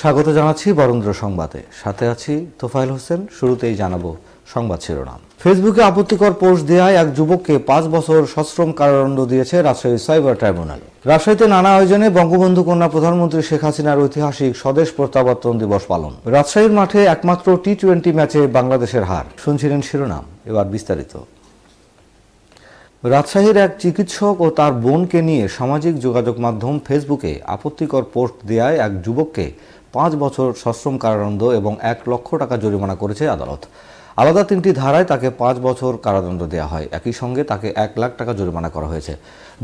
স্বাগত জানাচ্ছি বরেন্দ্র সংবাদে সাথে আছি তোফাইল হোসেন শুরুতেই জানাবো সংবাদ শিরোনাম ফেসবুকে আপত্তিকর পোস্ট দেওয়ায় এক যুবককে পাঁচ বছর সশ্রম কারাদণ্ড দিয়েছে রাজশাহী সাইবার ট্রাইব্যুনাল রাজশাহীতে নানা আয়োজনে বঙ্গবন্ধু কন্যা প্রধানমন্ত্রী শেখ হাসিনার ঐতিহাসিক স্বদেশ প্রত্যাবর্তন দিবস পালন রাজশাহীর মাঠে একমাত্র টি টোয়েন্টি ম্যাচে বাংলাদেশের হার শুনছিলেন শিরোনাম এবার বিস্তারিত রাজশাহীর এক চিকিৎসক ও তার বোনকে নিয়ে সামাজিক যোগাযোগ মাধ্যম ফেসবুকে আপত্তিকর পোস্ট দেওয়ায় এক যুবককে পাঁচ বছর সশ্রম কারাদণ্ড এবং এক লক্ষ টাকা জরিমানা করেছে আদালত আলাদা তিনটি ধারায় তাকে পাঁচ বছর কারাদণ্ড দেওয়া হয় একই সঙ্গে তাকে এক লাখ টাকা জরিমানা করা হয়েছে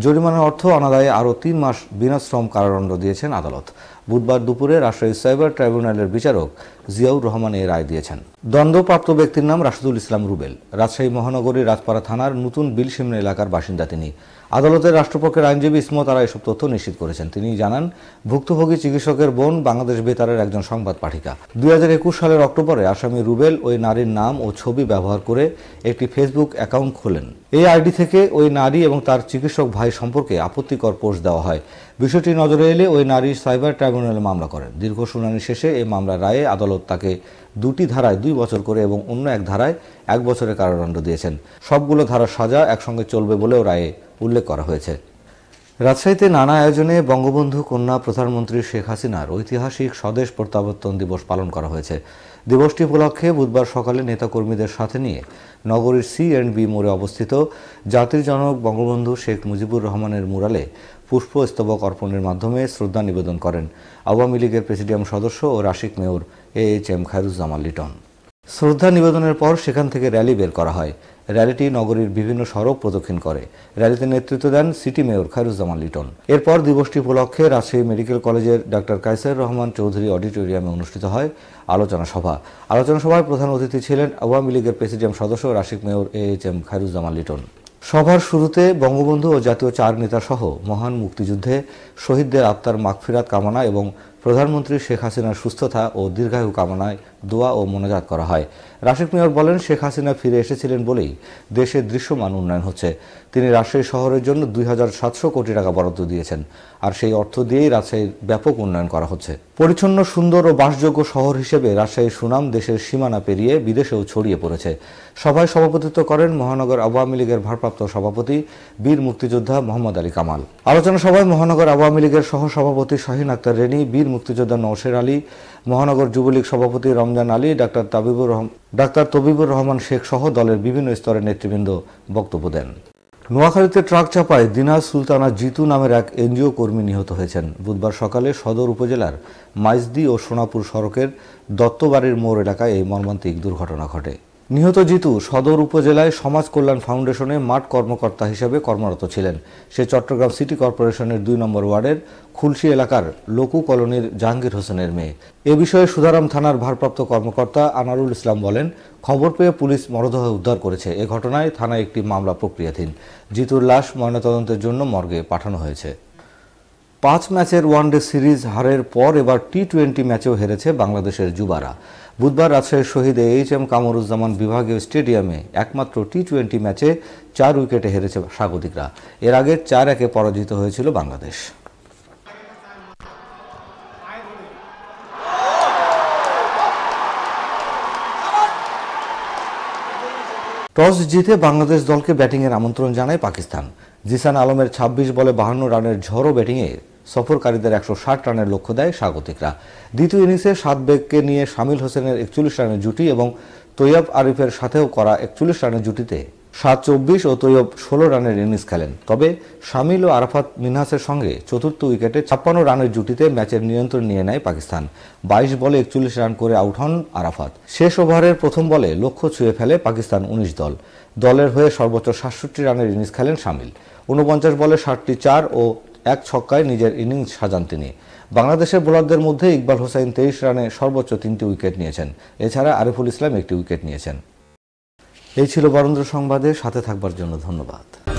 জরিমানার অর্থ অনাদায়ে আরও তিন মাস বিনাশ্রম কারাদণ্ড দিয়েছেন আদালত বুধবার দুপুরে রাজশাহী সাইবার ট্রাইব্যুনালের বিচারক জিয়াউর রহমান এই রায় দিয়েছেন দণ্ডপ্রাপ্ত ব্যক্তির নাম রাশিদুল ইসলাম রুবেল রাজশাহী মহানগরীর রাজপাড়া থানার নতুন বিলসিমনা এলাকার বাসিন্দা তিনি আদালতের রাষ্ট্রপক্ষের আইনজীবী ইসমত আরা এসব তথ্য নিশ্চিত করেছেন তিনি জানান ভুক্তভোগী চিকিৎসকের বোন বাংলাদেশ বেতারের একজন সংবাদ পাঠিকা দুই সালের অক্টোবরে আসামি রুবেল ওই নারীর নাম ও ছবি ব্যবহার করে একটি ফেসবুক অ্যাকাউন্ট খোলেন এই আইডি থেকে ওই নারী এবং তার চিকিৎসক ভাই সম্পর্কে আপত্তিকর পোস্ট দেওয়া হয় বিষয়টি নজরে এলে ওই নারী সাইবার ট্রাইব্যুনালে মামলা করেন দীর্ঘ শুনানি শেষে এই মামলার রায়ে আদালত তাকে দুটি ধারায় দুই বছর করে এবং অন্য এক ধারায় এক বছরের কারাদণ্ড দিয়েছেন সবগুলো ধারার সাজা একসঙ্গে চলবে বলেও রায়ে উল্লেখ করা হয়েছে রাজশাহীতে নানা আয়োজনে বঙ্গবন্ধু কন্যা প্রধানমন্ত্রী শেখ হাসিনার ঐতিহাসিক স্বদেশ প্রত্যাবর্তন দিবস পালন করা হয়েছে দিবসটি উপলক্ষে বুধবার সকালে নেতাকর্মীদের সাথে নিয়ে নগরীর সি অ্যান্ড বি মোড়ে অবস্থিত জাতির জনক বঙ্গবন্ধু শেখ মুজিবুর রহমানের মুরালে পুষ্পস্তবক অর্পণের মাধ্যমে শ্রদ্ধা নিবেদন করেন আওয়ামী লীগের প্রেসিডিয়াম সদস্য ও রাশিক mayor A H M Khairuzzaman Liton শ্রদ্ধা নিবেদনের পর সেখান থেকে র্যালি বের করা হয় র্যালিটি নগরীর বিভিন্ন সড়ক প্রদক্ষিণ করে র্যালিতে নেতৃত্ব দেন সিটি মেয়র খায়রুজ্জামান লিটন এরপর দিবসটি উপলক্ষে রাজশাহী মেডিকেল কলেজের ডাক্তার কাইসার রহমান চৌধুরী অডিটোরিয়ামে অনুষ্ঠিত হয় আলোচনা সভা আলোচনা সভায় প্রধান অতিথি ছিলেন আওয়ামী লীগের প্রেসিডিয়াম সদস্য রাশিক mayor A H M Khairuzzaman Liton সভার শুরুতে বঙ্গবন্ধু ও জাতীয় চার নেতাসহ মহান মুক্তিযুদ্ধে শহীদদের আত্মার মাগফিরাত কামনা এবং প্রধানমন্ত্রী শেখ হাসিনার সুস্থতা ও দীর্ঘায়ু কামনায় দোয়া ও মনোজাত করা হয় রাশেক মেয়র বলেন শেখ হাসিনা ফিরে এসেছিলেন বলেই দেশে দৃশ্যমান উন্নয়ন হচ্ছে তিনি রাজশাহী শহরের জন্য দুই কোটি টাকা বরাদ্দ দিয়েছেন আর সেই অর্থ দিয়েই রাজশাহীর ব্যাপক উন্নয়ন করা হচ্ছে পরিচ্ছন্ন সুন্দর ও বাসযোগ্য শহর হিসেবে রাজশাহীর সুনাম দেশের সীমানা পেরিয়ে বিদেশেও ছড়িয়ে পড়েছে সভায় সভাপতিত্ব করেন মহানগর আওয়ামী লীগের ভারপ্রাপ্ত সভাপতি বীর মুক্তিযোদ্ধা মোহাম্মদ আলী কামাল আলোচনা সভায় মহানগর আওয়ামী লীগের সহ সভাপতি শাহিন আক্তার রেনি বীর মুক্তিযোদ্ধা নৌশের আলী মহানগর যুবলীগ সভাপতি রমজান আলী ডাক্তার তাবিবুর রহমান ডাক্তার তবিবুর রহমান শেখ সহ দলের বিভিন্ন স্তরের নেতৃবৃন্দ বক্তব্য দেন নোয়াখালীতে ট্রাক চাপায় দিনাজ সুলতানা জিতু নামের এক এনজিও কর্মী নিহত হয়েছেন বুধবার সকালে সদর উপজেলার মাইজদি ও সোনাপুর সড়কের দত্তবাড়ির মোড় এলাকায় এই মর্মান্তিক দুর্ঘটনা ঘটে নিহত জিতু সদর উপজেলায় সমাজ কল্যাণ ফাউন্ডেশনে মাঠ কর্মকর্তা হিসেবে কর্মরত ছিলেন সে চট্টগ্রাম সিটি কর্পোরেশনের দুই নম্বর ওয়ার্ডের খুলশি এলাকার লোকু কলোনির জাহাঙ্গীর হোসেনের মেয়ে এ বিষয়ে সুধারাম থানার ভারপ্রাপ্ত কর্মকর্তা আনারুল ইসলাম বলেন খবর পেয়ে পুলিশ মরদেহ উদ্ধার করেছে এ ঘটনায় থানায় একটি মামলা প্রক্রিয়াধীন জিতুর লাশ ময়নাতদন্তের জন্য মর্গে পাঠানো হয়েছে পাঁচ ম্যাচের ওয়ানডে সিরিজ হারের পর এবার টি টোয়েন্টি ম্যাচেও হেরেছে বাংলাদেশের যুবারা বুধবার রাজশাহীর শহীদ এইচ এম কামরুজ্জামান বিভাগীয় স্টেডিয়ামে একমাত্র টি টোয়েন্টি ম্যাচে চার উইকেটে হেরেছে স্বাগতিকরা এর আগে চার একে পরাজিত হয়েছিল বাংলাদেশ টস জিতে বাংলাদেশ দলকে ব্যাটিংয়ের আমন্ত্রণ জানায় পাকিস্তান জিসান আলমের ছাব্বিশ বলে বাহান্ন রানের ঝড়ো ব্যাটিংয়ে সফরকারীদের একশো ষাট রানের লক্ষ্য দেয় স্বাগতিকরা দ্বিতীয় ইনিংসে সাত বেগকে নিয়ে শামিল হোসেনের একচল্লিশ রানের জুটি এবং তৈয়ব আরিফের সাথেও করা একচল্লিশ রানের জুটিতে সাত চব্বিশ ও তৈয়ব ষোলো রানের ইনিংস খেলেন তবে শামিল ও আরাফাত মিনহাসের সঙ্গে চতুর্থ উইকেটে ছাপ্পান্ন রানের জুটিতে ম্যাচের নিয়ন্ত্রণ নিয়ে নেয় পাকিস্তান বাইশ বলে একচল্লিশ রান করে আউট হন আরাফাত শেষ ওভারের প্রথম বলে লক্ষ্য ছুঁয়ে ফেলে পাকিস্তান উনিশ দল দলের হয়ে সর্বোচ্চ সাতষট্টি রানের ইনিংস খেলেন শামিল ঊনপঞ্চাশ বলে ষাটটি চার ও এক ছক্কায় নিজের ইনিংস সাজান তিনি বাংলাদেশের বোলারদের মধ্যে ইকবাল হোসেন তেইশ রানে সর্বোচ্চ তিনটি উইকেট নিয়েছেন এছাড়া আরিফুল ইসলাম একটি উইকেট নিয়েছেন এই ছিল বরেন্দ্র সংবাদে সাথে থাকবার জন্য ধন্যবাদ